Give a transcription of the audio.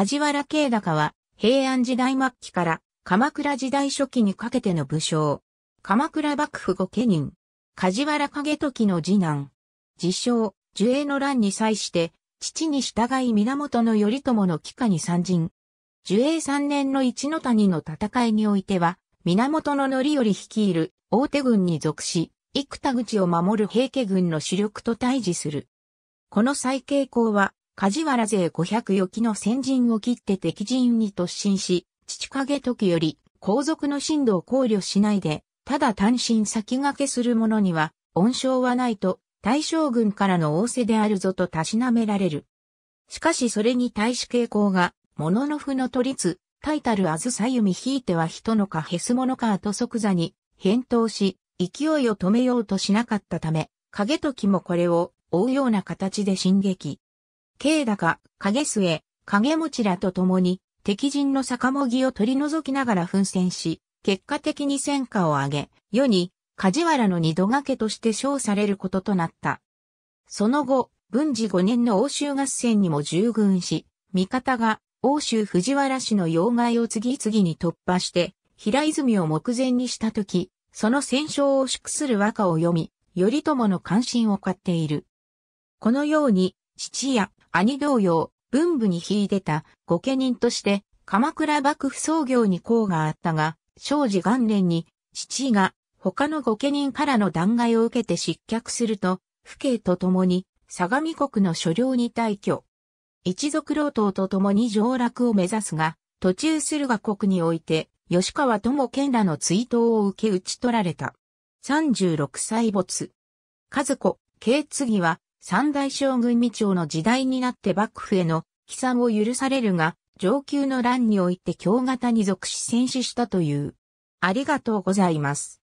梶原慶高は平安時代末期から鎌倉時代初期にかけての武将。鎌倉幕府御家人。梶原景時の次男。自称、樹栄の乱に際して、父に従い源頼朝の帰化に参陣。樹栄三年の一の谷の戦いにおいては、源頼頼率いる大手軍に属し、幾田口を守る平家軍の主力と対峙する。この再傾向は、梶原勢500余機の先陣を切って敵陣に突進し、父影時より皇族の進路を考慮しないで、ただ単身先駆けする者には、恩賞はないと、大将軍からの仰せであるぞとたしなめられる。しかしそれに対し傾向が、もののふの取りつ、タイタルあずさゆみひいては人のかへすものかと即座に、返答し、勢いを止めようとしなかったため、影時もこれを追うような形で進撃。慶高、影末、影持らと共に、敵陣の坂もぎを取り除きながら奮戦し、結果的に戦果を上げ、世に、梶原の二度掛けとして称されることとなった。その後、文治五年の欧州合戦にも従軍し、味方が欧州藤原氏の要害を次々に突破して、平泉を目前にしたとき、その戦勝を祝する和歌を読み、頼朝の関心を買っている。このように、父や兄同様、文武に秀でた御家人として、鎌倉幕府創業に功があったが、生治元年に、父が他の御家人からの弾劾を受けて失脚すると、父兄と共に、相模国の所領に退去。一族老党と共に上落を目指すが、途中駿河国において、吉川友健らの追悼を受け打ち取られた。36歳没。和子、慶次は、三大将軍未長の時代になって幕府への帰参を許されるが、上級の乱において京型に属し戦死したという。ありがとうございます。